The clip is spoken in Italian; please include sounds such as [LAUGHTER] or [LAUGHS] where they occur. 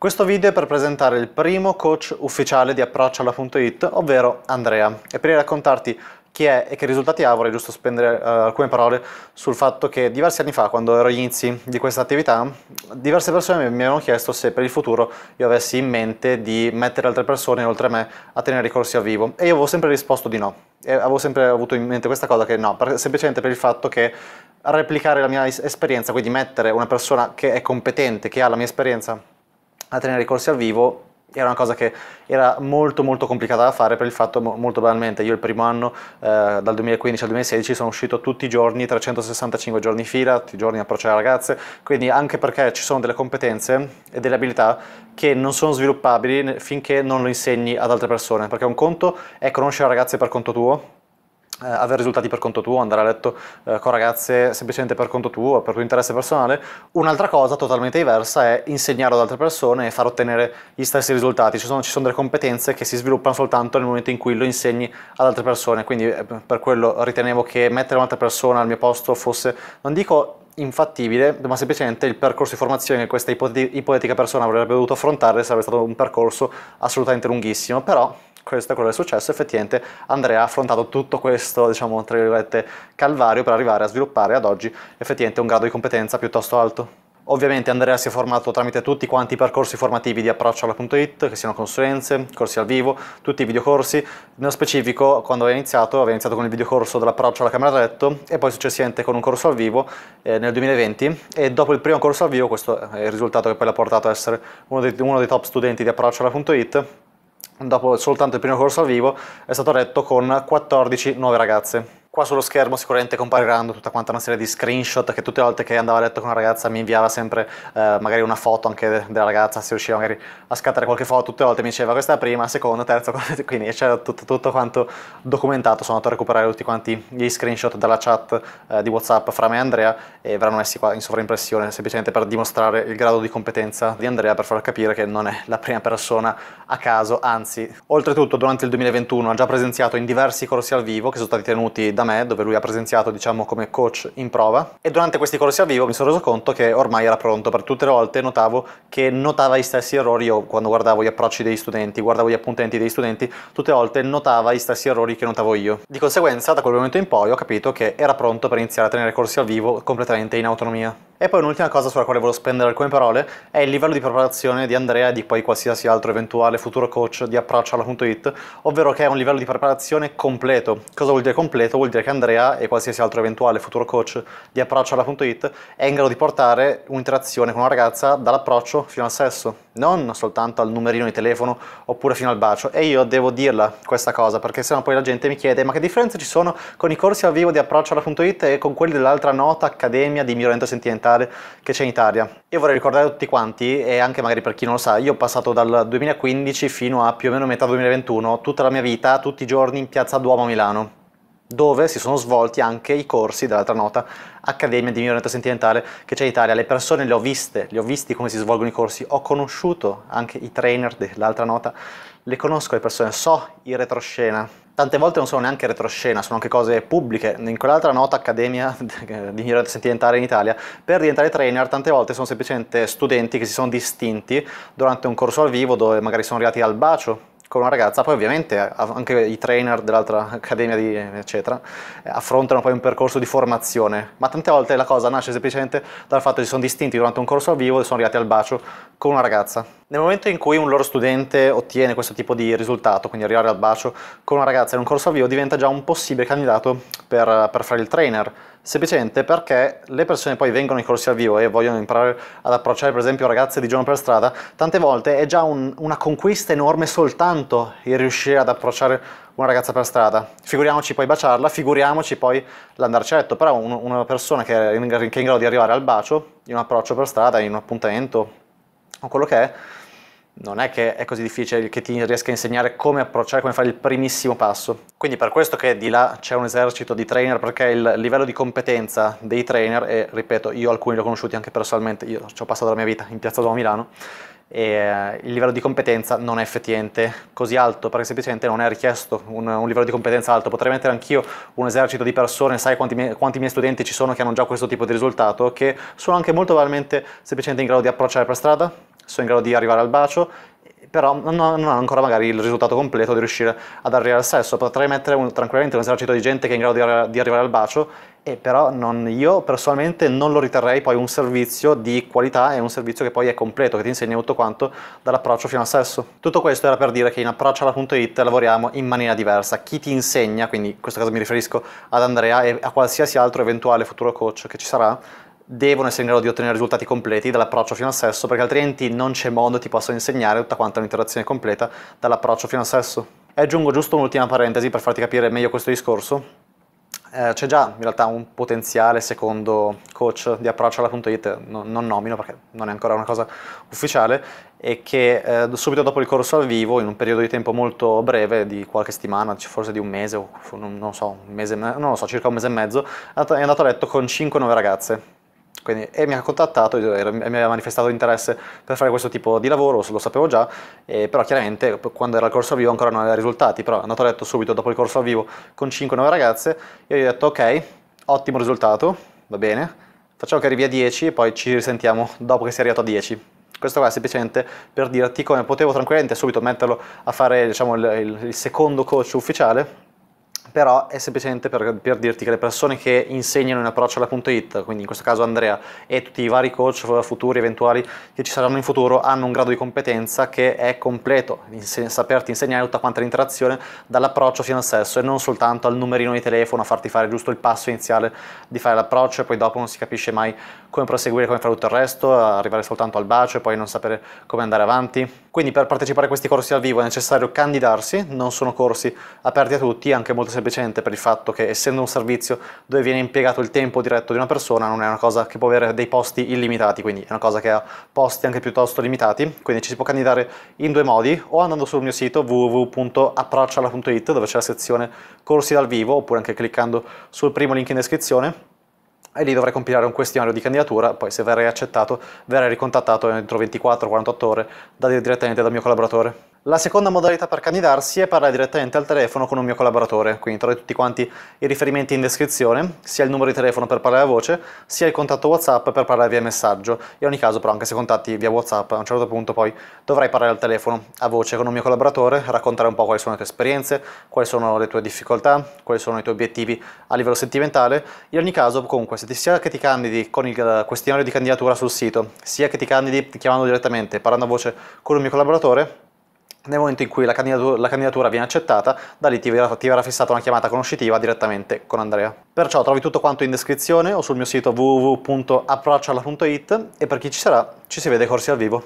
Questo video è per presentare il primo coach ufficiale di approccio alla.it, ovvero Andrea, e per raccontarti chi è e che risultati ha vorrei giusto spendere uh, alcune parole sul fatto che diversi anni fa, quando ero agli inizi di questa attività, diverse persone mi avevano chiesto se per il futuro io avessi in mente di mettere altre persone oltre a me a tenere i corsi a vivo e io avevo sempre risposto di no. E avevo sempre avuto in mente questa cosa che no, per, semplicemente per il fatto che replicare la mia esperienza, quindi mettere una persona che è competente, che ha la mia esperienza a tenere i corsi al vivo era una cosa che era molto molto complicata da fare per il fatto molto banalmente io il primo anno eh, dal 2015 al 2016 sono uscito tutti i giorni 365 giorni fila tutti i giorni a approcciare ragazze quindi anche perché ci sono delle competenze e delle abilità che non sono sviluppabili finché non lo insegni ad altre persone perché un conto è conoscere ragazze per conto tuo eh, avere risultati per conto tuo, andare a letto eh, con ragazze semplicemente per conto tuo, per tuo interesse personale. Un'altra cosa totalmente diversa è insegnare ad altre persone e far ottenere gli stessi risultati. Ci sono, ci sono delle competenze che si sviluppano soltanto nel momento in cui lo insegni ad altre persone, quindi eh, per quello ritenevo che mettere un'altra persona al mio posto fosse, non dico infattibile, ma semplicemente il percorso di formazione che questa ipotetica persona avrebbe dovuto affrontare sarebbe stato un percorso assolutamente lunghissimo, però questo è quello che è successo, effettivamente Andrea ha affrontato tutto questo, diciamo, tra virgolette, calvario per arrivare a sviluppare ad oggi effettivamente un grado di competenza piuttosto alto. Ovviamente Andrea si è formato tramite tutti quanti i percorsi formativi di approccio alla.it, che siano consulenze, corsi al vivo, tutti i videocorsi. Nello specifico, quando aveva iniziato, aveva iniziato con il videocorso dell'approccio alla camera da letto e poi successivamente con un corso al vivo eh, nel 2020 e dopo il primo corso al vivo, questo è il risultato che poi l'ha portato a essere uno dei, uno dei top studenti di approccio alla.it, dopo soltanto il primo corso al vivo, è stato retto con 14 nuove ragazze. Qua sullo schermo sicuramente compariranno tutta quanta una serie di screenshot che tutte le volte che andavo a letto con una ragazza mi inviava sempre eh, magari una foto anche della ragazza, se riusciva magari a scattare qualche foto, tutte le volte mi diceva questa è la prima, seconda, terza, [LAUGHS] quindi c'era tutto, tutto, quanto documentato, sono andato a recuperare tutti quanti gli screenshot dalla chat eh, di Whatsapp fra me e Andrea e verranno messi qua in sovraimpressione semplicemente per dimostrare il grado di competenza di Andrea per far capire che non è la prima persona a caso, anzi oltretutto durante il 2021 ha già presenziato in diversi corsi al vivo che sono stati tenuti da da me, dove lui ha presenziato diciamo come coach in prova e durante questi corsi a vivo mi sono reso conto che ormai era pronto, per tutte le volte notavo che notava gli stessi errori io quando guardavo gli approcci degli studenti, guardavo gli appuntamenti degli studenti, tutte le volte notava gli stessi errori che notavo io. Di conseguenza da quel momento in poi ho capito che era pronto per iniziare a tenere corsi a vivo completamente in autonomia. E poi un'ultima cosa sulla quale volevo spendere alcune parole è il livello di preparazione di Andrea e di poi qualsiasi altro eventuale futuro coach di approccio alla.it, ovvero che è un livello di preparazione completo. Cosa vuol dire completo? Vuol dire che Andrea e qualsiasi altro eventuale futuro coach di approccio alla.it è in grado di portare un'interazione con una ragazza dall'approccio fino al sesso non soltanto al numerino di telefono oppure fino al bacio e io devo dirla questa cosa perché sennò poi la gente mi chiede ma che differenze ci sono con i corsi al vivo di approccio approcciola.it e con quelli dell'altra nota accademia di miglioramento sentimentale che c'è in Italia. Io vorrei ricordare a tutti quanti e anche magari per chi non lo sa, io ho passato dal 2015 fino a più o meno metà 2021 tutta la mia vita, tutti i giorni in piazza Duomo a Milano dove si sono svolti anche i corsi dell'altra nota Accademia di Miglioramento Sentimentale che c'è in Italia. Le persone le ho viste, le ho visti come si svolgono i corsi, ho conosciuto anche i trainer dell'altra nota, le conosco le persone, so il retroscena. Tante volte non sono neanche retroscena, sono anche cose pubbliche. In quell'altra nota Accademia [LAUGHS] di Miglioramento Sentimentale in Italia, per diventare trainer tante volte sono semplicemente studenti che si sono distinti durante un corso al vivo dove magari sono arrivati al bacio con una ragazza, poi ovviamente anche i trainer dell'altra accademia di, eccetera eh, affrontano poi un percorso di formazione, ma tante volte la cosa nasce semplicemente dal fatto che si sono distinti durante un corso al vivo e sono arrivati al bacio con una ragazza. Nel momento in cui un loro studente ottiene questo tipo di risultato, quindi arrivare al bacio con una ragazza in un corso avvio, diventa già un possibile candidato per, per fare il trainer, semplicemente perché le persone poi vengono ai corsi avvio e vogliono imparare ad approcciare per esempio ragazze di giorno per strada, tante volte è già un, una conquista enorme soltanto il riuscire ad approcciare una ragazza per strada. Figuriamoci poi baciarla, figuriamoci poi l'andarci a letto, però un, una persona che è, in, che è in grado di arrivare al bacio, in un approccio per strada, in un appuntamento, o quello che è, non è che è così difficile che ti riesca a insegnare come approcciare, come fare il primissimo passo. Quindi per questo che di là c'è un esercito di trainer, perché il livello di competenza dei trainer, e ripeto, io alcuni li ho conosciuti anche personalmente, io ci ho passato la mia vita in Piazza Duomo Milano, e eh, il livello di competenza non è effettivamente così alto perché semplicemente non è richiesto un, un livello di competenza alto. Potrei mettere anch'io un esercito di persone, sai quanti, mie, quanti, miei studenti ci sono che hanno già questo tipo di risultato, che sono anche molto probabilmente semplicemente in grado di approcciare per strada, sono in grado di arrivare al bacio, però non, non hanno ancora magari il risultato completo di riuscire ad arrivare al sesso. Potrei mettere un, tranquillamente un esercito di gente che è in grado di, di arrivare al bacio, e però non, io personalmente non lo riterrei poi un servizio di qualità e un servizio che poi è completo, che ti insegna tutto quanto dall'approccio fino al sesso. Tutto questo era per dire che in approccio alla.it lavoriamo in maniera diversa. Chi ti insegna, quindi in questo caso mi riferisco ad Andrea e a qualsiasi altro eventuale futuro coach che ci sarà, devono essere in grado di ottenere risultati completi dall'approccio fino al sesso, perché altrimenti non c'è modo ti possano insegnare tutta quanta un'interazione completa dall'approccio fino al sesso. E aggiungo giusto un'ultima parentesi per farti capire meglio questo discorso. Eh, c'è già in realtà un potenziale secondo coach di approccio alla.it, no, non nomino perché non è ancora una cosa ufficiale, e che eh, subito dopo il corso al vivo, in un periodo di tempo molto breve, di qualche settimana, forse di un mese o non, so, un mese, non lo so, circa un mese e mezzo, è andato a letto con 5-9 ragazze quindi, e mi ha contattato e eh, mi aveva manifestato interesse per fare questo tipo di lavoro, lo sapevo già, e, però chiaramente quando era il corso a vivo ancora non aveva risultati, però è andato a letto subito dopo il corso a vivo con 5-9 ragazze e io gli ho detto ok, ottimo risultato, va bene, facciamo che arrivi a 10 e poi ci risentiamo dopo che sei arrivato a 10. Questo qua è semplicemente per dirti come potevo tranquillamente subito metterlo a fare diciamo, il, il secondo coach ufficiale però è semplicemente per, per, dirti che le persone che insegnano in approccio alla.it, quindi in questo caso Andrea e tutti i vari coach futuri, eventuali che ci saranno in futuro, hanno un grado di competenza che è completo, inse- saperti insegnare tutta quanta l'interazione dall'approccio fino al sesso e non soltanto al numerino di telefono a farti fare giusto il passo iniziale di fare l'approccio e poi dopo non si capisce mai come proseguire, come fare tutto il resto, arrivare soltanto al bacio e poi non sapere come andare avanti. Quindi per partecipare a questi corsi al vivo è necessario candidarsi, non sono corsi aperti a tutti, anche molto semplici semplicemente per il fatto che essendo un servizio dove viene impiegato il tempo diretto di una persona non è una cosa che può avere dei posti illimitati, quindi è una cosa che ha posti anche piuttosto limitati, quindi ci si può candidare in due modi o andando sul mio sito www.approcciala.it dove c'è la sezione corsi dal vivo oppure anche cliccando sul primo link in descrizione e lì dovrei compilare un questionario di candidatura, poi se verrei accettato verrei ricontattato entro 24-48 ore da, direttamente dal mio collaboratore. La seconda modalità per candidarsi è parlare direttamente al telefono con un mio collaboratore, quindi trovate tutti quanti i riferimenti in descrizione, sia il numero di telefono per parlare a voce, sia il contatto WhatsApp per parlare via messaggio. In ogni caso però anche se contatti via WhatsApp a un certo punto poi dovrai parlare al telefono a voce con un mio collaboratore, raccontare un po' quali sono le tue esperienze, quali sono le tue difficoltà, quali sono i tuoi obiettivi a livello sentimentale. In ogni caso comunque se ti sia che ti candidi con il questionario di candidatura sul sito, sia che ti candidi chiamando direttamente, parlando a voce con un mio collaboratore, nel momento in cui la candidatura, la candidatura viene accettata, da lì ti verrà, ti verrà, fissata una chiamata conoscitiva direttamente con Andrea. Perciò trovi tutto quanto in descrizione o sul mio sito www.approcciala.it e per chi ci sarà ci si vede corsi al vivo.